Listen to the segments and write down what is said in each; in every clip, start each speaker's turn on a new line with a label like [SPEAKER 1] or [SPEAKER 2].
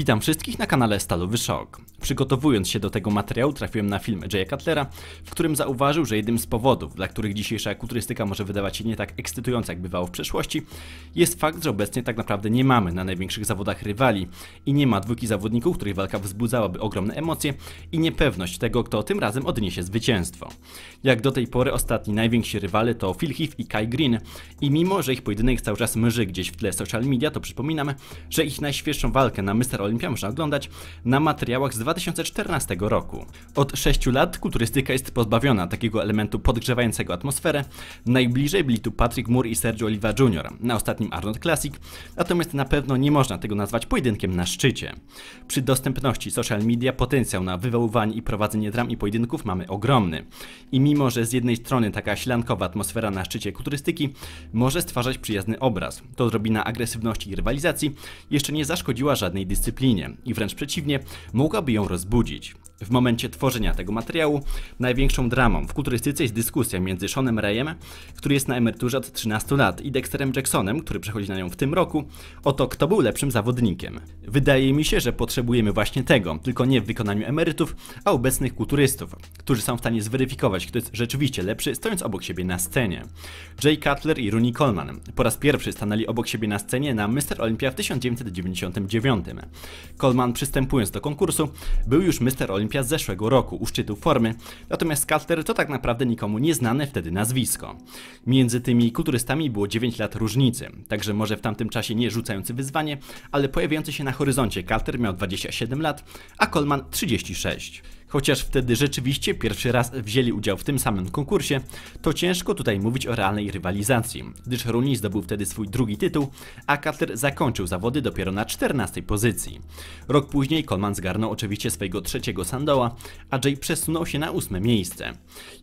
[SPEAKER 1] Witam wszystkich na kanale Stalowy Szok. Przygotowując się do tego materiału trafiłem na film Jaya Cutlera, w którym zauważył, że jednym z powodów, dla których dzisiejsza kulturystyka może wydawać się nie tak ekscytująca jak bywało w przeszłości, jest fakt, że obecnie tak naprawdę nie mamy na największych zawodach rywali i nie ma dwójki zawodników, których walka wzbudzałaby ogromne emocje i niepewność tego, kto tym razem odniesie zwycięstwo. Jak do tej pory ostatni najwięksi rywale to Phil Heath i Kai Green i mimo, że ich pojedynek cały czas mrzy gdzieś w tle social media, to przypominam, że ich najświeższą walkę na Mr. Olimpia można oglądać na materiałach z 2014 roku. Od 6 lat kulturystyka jest pozbawiona takiego elementu podgrzewającego atmosferę. Najbliżej byli tu Patrick Moore i Sergio Oliva Jr. na ostatnim Arnold Classic, natomiast na pewno nie można tego nazwać pojedynkiem na szczycie. Przy dostępności social media potencjał na wywoływanie i prowadzenie dram i pojedynków mamy ogromny. I mimo, że z jednej strony taka ślankowa atmosfera na szczycie kulturystyki może stwarzać przyjazny obraz, to odrobina agresywności i rywalizacji jeszcze nie zaszkodziła żadnej dyscypliny dyscyplinie i wręcz przeciwnie, mogłaby ją rozbudzić w momencie tworzenia tego materiału. Największą dramą w kulturystyce jest dyskusja między Seanem Rayem, który jest na emeryturze od 13 lat, i Dexterem Jacksonem, który przechodzi na nią w tym roku, o to, kto był lepszym zawodnikiem. Wydaje mi się, że potrzebujemy właśnie tego, tylko nie w wykonaniu emerytów, a obecnych kulturystów, którzy są w stanie zweryfikować, kto jest rzeczywiście lepszy, stojąc obok siebie na scenie. Jay Cutler i Rooney Coleman po raz pierwszy stanęli obok siebie na scenie na Mr. Olympia w 1999. Coleman przystępując do konkursu był już Mr. Olympia Olimpia z zeszłego roku u szczytu formy, natomiast Cutler to tak naprawdę nikomu nieznane wtedy nazwisko. Między tymi kulturystami było 9 lat różnicy, także może w tamtym czasie nie rzucający wyzwanie, ale pojawiający się na horyzoncie Cutler miał 27 lat, a Coleman 36. Chociaż wtedy rzeczywiście pierwszy raz wzięli udział w tym samym konkursie, to ciężko tutaj mówić o realnej rywalizacji, gdyż Rooney zdobył wtedy swój drugi tytuł, a Cutler zakończył zawody dopiero na 14 pozycji. Rok później Coleman zgarnął oczywiście swojego trzeciego Sandoła, a Jay przesunął się na ósme miejsce.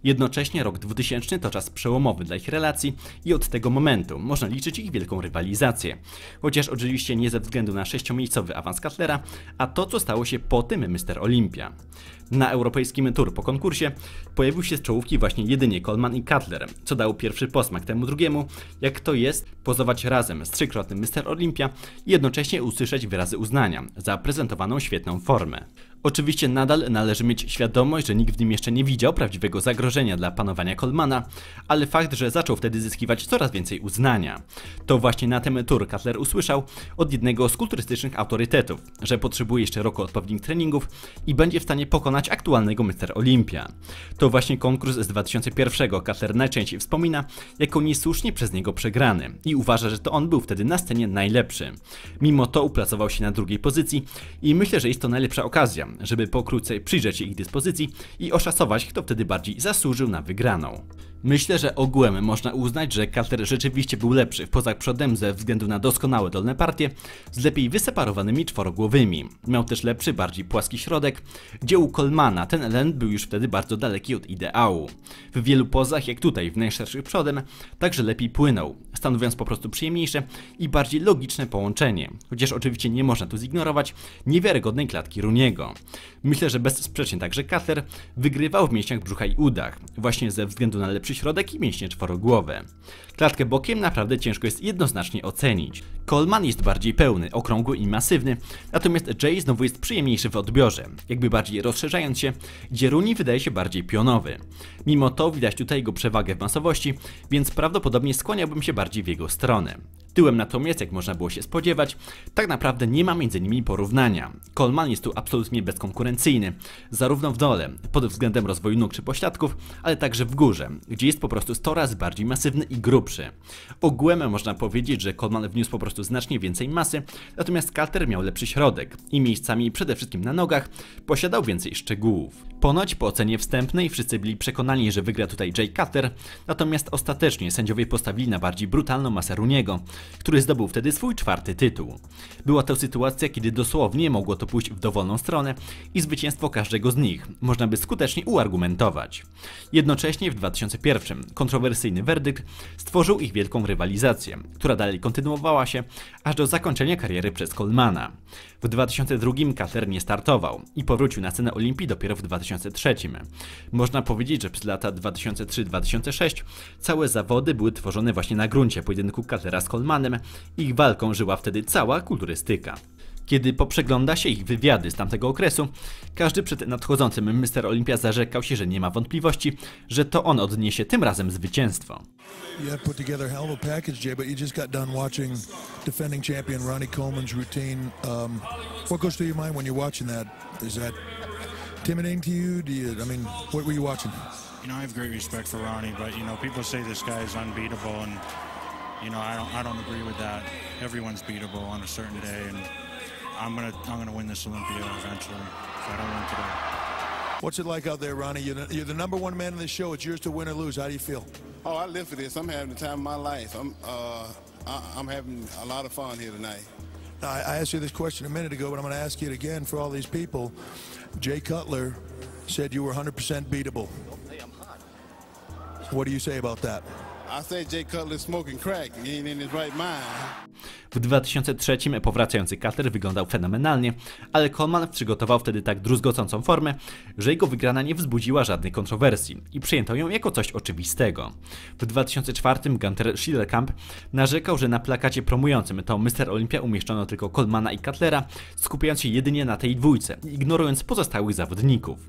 [SPEAKER 1] Jednocześnie rok 2000 to czas przełomowy dla ich relacji i od tego momentu można liczyć ich wielką rywalizację. Chociaż oczywiście nie ze względu na sześciomiejscowy awans Cutlera, a to co stało się po tym Mr. Olympia. Na europejskim tour po konkursie pojawił się z czołówki właśnie jedynie Coleman i Cutler, co dał pierwszy posmak temu drugiemu, jak to jest pozować razem z trzykrotnym Mr. Olympia i jednocześnie usłyszeć wyrazy uznania za prezentowaną świetną formę. Oczywiście nadal należy mieć świadomość, że nikt w nim jeszcze nie widział prawdziwego zagrożenia dla panowania Kolmana, ale fakt, że zaczął wtedy zyskiwać coraz więcej uznania. To właśnie na ten tour Cutler usłyszał od jednego z kulturystycznych autorytetów, że potrzebuje jeszcze roku odpowiednich treningów i będzie w stanie pokonać aktualnego Mister Olympia. To właśnie konkurs z 2001 Cutler najczęściej wspomina jako niesłusznie przez niego przegrany i uważa, że to on był wtedy na scenie najlepszy. Mimo to uplasował się na drugiej pozycji i myślę, że jest to najlepsza okazja, żeby pokrótce przyjrzeć się ich dyspozycji i oszacować, kto wtedy bardziej zasłużył na wygraną. Myślę, że ogółem można uznać, że Carter rzeczywiście był lepszy w pozach przodem ze względu na doskonałe dolne partie z lepiej wyseparowanymi czworogłowymi. Miał też lepszy, bardziej płaski środek, gdzie u Colemana ten element był już wtedy bardzo daleki od ideału. W wielu pozach, jak tutaj w najszerszych przodem, także lepiej płynął, stanowiąc po prostu przyjemniejsze i bardziej logiczne połączenie, chociaż oczywiście nie można tu zignorować niewiarygodnej klatki Runiego. Myślę, że bezsprzecznie także Carter wygrywał w mięśniach brzucha i udach, właśnie ze względu na lepszy środek i mięśnie czworogłowe. Klatkę bokiem naprawdę ciężko jest jednoznacznie ocenić. Coleman jest bardziej pełny, okrągły i masywny, natomiast Jay znowu jest przyjemniejszy w odbiorze, jakby bardziej rozszerzając się, gdzie Rooney wydaje się bardziej pionowy. Mimo to widać tutaj jego przewagę w masowości, więc prawdopodobnie skłaniałbym się bardziej w jego stronę tyłem, natomiast jak można było się spodziewać, tak naprawdę nie ma między nimi porównania. Coleman jest tu absolutnie bezkonkurencyjny, zarówno w dole, pod względem rozwoju nóg czy pośladków, ale także w górze, gdzie jest po prostu 100 razy bardziej masywny i grubszy. Ogółem można powiedzieć, że Coleman wniósł po prostu znacznie więcej masy, natomiast Carter miał lepszy środek i miejscami przede wszystkim na nogach posiadał więcej szczegółów. Ponoć po ocenie wstępnej wszyscy byli przekonani, że wygra tutaj Jay Carter, natomiast ostatecznie sędziowie postawili na bardziej brutalną masę Runiego, który zdobył wtedy swój czwarty tytuł. Była to sytuacja, kiedy dosłownie mogło to pójść w dowolną stronę i zwycięstwo każdego z nich można by skutecznie uargumentować. Jednocześnie w 2001 kontrowersyjny werdykt stworzył ich wielką rywalizację, która dalej kontynuowała się aż do zakończenia kariery przez Colemana. W 2002 Kater nie startował i powrócił na scenę Olimpii dopiero w 2003. Można powiedzieć, że przez lata 2003-2006 całe zawody były tworzone właśnie na gruncie pojedynku Katera z Colemana Hoffmanem, ich walką żyła wtedy cała kulturystyka. Kiedy poprzegląda się ich wywiady z tamtego okresu, każdy przed nadchodzącym Mr. Olympia zarzekał się, że nie ma wątpliwości, że to on odniesie tym razem zwycięstwo. You know, I have great respect for Ronnie, but you know, people say this guy is unbeatable, and you know, I don't, I don't agree with that. Everyone's beatable on a certain day, and I'm gonna, I'm gonna win this Olympia eventually. If I don't win today. What's it like out there, Ronnie? You're the, you're the number one man in this show. It's yours to win or lose. How do you feel? Oh, I live for this. I'm having the time of my life. I'm, uh, I, I'm having a lot of fun here tonight. Now, I asked you this question a minute ago, but I'm going to ask you it again for all these people. Jay Cutler said you were 100% beatable. What do you say about that? W 2003 powracający Cutler wyglądał fenomenalnie, ale Coleman przygotował wtedy tak druzgocącą formę, że jego wygrana nie wzbudziła żadnej kontrowersji i przyjęto ją jako coś oczywistego. W 2004 Gunter Schillerkamp narzekał, że na plakacie promującym to Mr. Olympia umieszczono tylko Colemana i Cutlera, skupiając się jedynie na tej dwójce, ignorując pozostałych zawodników.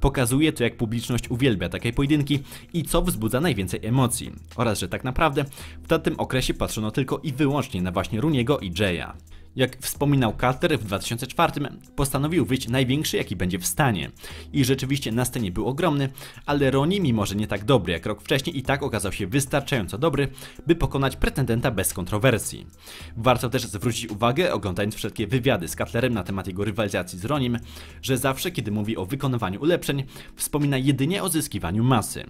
[SPEAKER 1] Pokazuje to, jak publiczność uwielbia takie pojedynki i co wzbudza najwięcej emocji oraz że tak naprawdę w tym okresie patrzono tylko i wyłącznie na właśnie Runiego i Jaya. Jak wspominał Carter w 2004, postanowił wyjść największy jaki będzie w stanie. I rzeczywiście na scenie był ogromny, ale Ronnie, mimo że nie tak dobry jak rok wcześniej, i tak okazał się wystarczająco dobry, by pokonać pretendenta bez kontrowersji. Warto też zwrócić uwagę, oglądając wszelkie wywiady z Cutlerem na temat jego rywalizacji z Ronim, że zawsze kiedy mówi o wykonywaniu ulepszeń, wspomina jedynie o zyskiwaniu masy.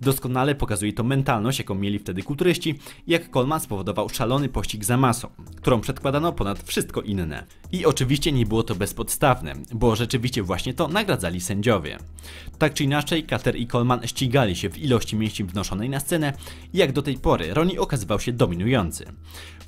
[SPEAKER 1] Doskonale pokazuje to mentalność, jaką mieli wtedy kulturyści, jak Coleman spowodował szalony pościg za masą, którą przedkładano ponad wszystko inne. I oczywiście nie było to bezpodstawne, bo rzeczywiście właśnie to nagradzali sędziowie. Tak czy inaczej, Kater i Coleman ścigali się w ilości mięśni wnoszonej na scenę i jak do tej pory Ronnie okazywał się dominujący.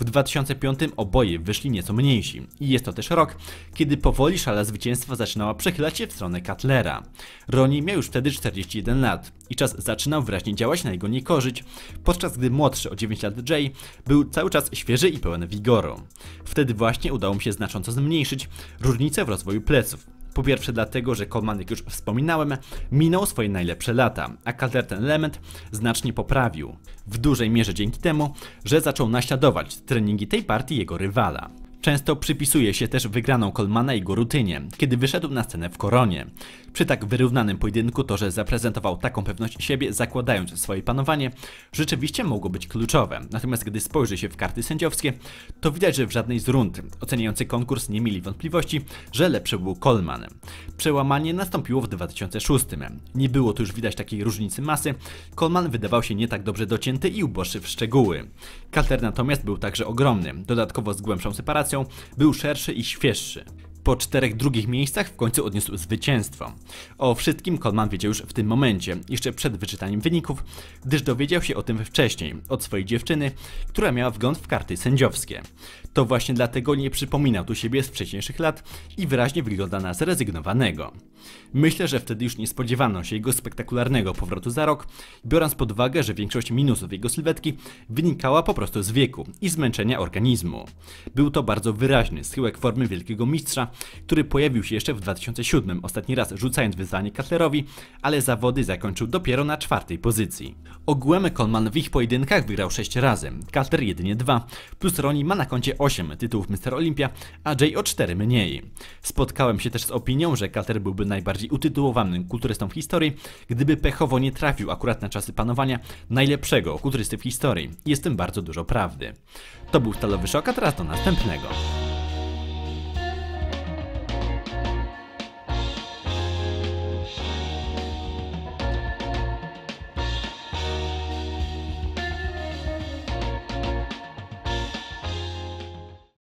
[SPEAKER 1] W 2005 oboje wyszli nieco mniejsi i jest to też rok, kiedy powoli szala zwycięstwa zaczynała przechylać się w stronę Cutlera. Ronnie miał już wtedy 41 lat, i czas zaczynał wyraźnie działać na jego niekorzyść, podczas gdy młodszy o 9 lat Jay był cały czas świeży i pełen wigoru. Wtedy właśnie udało mu się znacząco zmniejszyć różnicę w rozwoju pleców. Po pierwsze dlatego, że Coleman, jak już wspominałem, minął swoje najlepsze lata, a Calder ten element znacznie poprawił. W dużej mierze dzięki temu, że zaczął naśladować treningi tej partii jego rywala. Często przypisuje się też wygraną Colemana jego rutynie, kiedy wyszedł na scenę w koronie. Przy tak wyrównanym pojedynku to, że zaprezentował taką pewność siebie, zakładając swoje panowanie, rzeczywiście mogło być kluczowe. Natomiast gdy spojrzy się w karty sędziowskie, to widać, że w żadnej z rund oceniający konkurs nie mieli wątpliwości, że lepszy był Coleman. Przełamanie nastąpiło w 2006. Nie było tu już widać takiej różnicy masy. Coleman wydawał się nie tak dobrze docięty i uboższy w szczegóły. Kater natomiast był także ogromny, dodatkowo z głębszą separacją informacją, był szerszy i świeższy. Po czterech drugich miejscach w końcu odniósł zwycięstwo. O wszystkim Coleman wiedział już w tym momencie, jeszcze przed wyczytaniem wyników, gdyż dowiedział się o tym wcześniej, od swojej dziewczyny, która miała wgląd w karty sędziowskie. To właśnie dlatego nie przypominał tu siebie z wcześniejszych lat i wyraźnie wygląda na zrezygnowanego. Myślę, że wtedy już nie spodziewano się jego spektakularnego powrotu za rok, biorąc pod uwagę, że większość minusów jego sylwetki wynikała po prostu z wieku i zmęczenia organizmu. Był to bardzo wyraźny schyłek formy wielkiego mistrza, który pojawił się jeszcze w 2007, ostatni raz rzucając wyzwanie Cutlerowi, ale zawody zakończył dopiero na czwartej pozycji. Ogółem Coleman w ich pojedynkach wygrał 6 razy, Cutler jedynie 2, plus Roni ma na koncie 8 tytułów Mr. Olympia, a Jay o 4 mniej. Spotkałem się też z opinią, że Cutler byłby najbardziej utytułowanym kulturystą w historii, gdyby pechowo nie trafił akurat na czasy panowania najlepszego kulturysty w historii. Jestem bardzo dużo prawdy. To był Stalowy Szok, a teraz do następnego.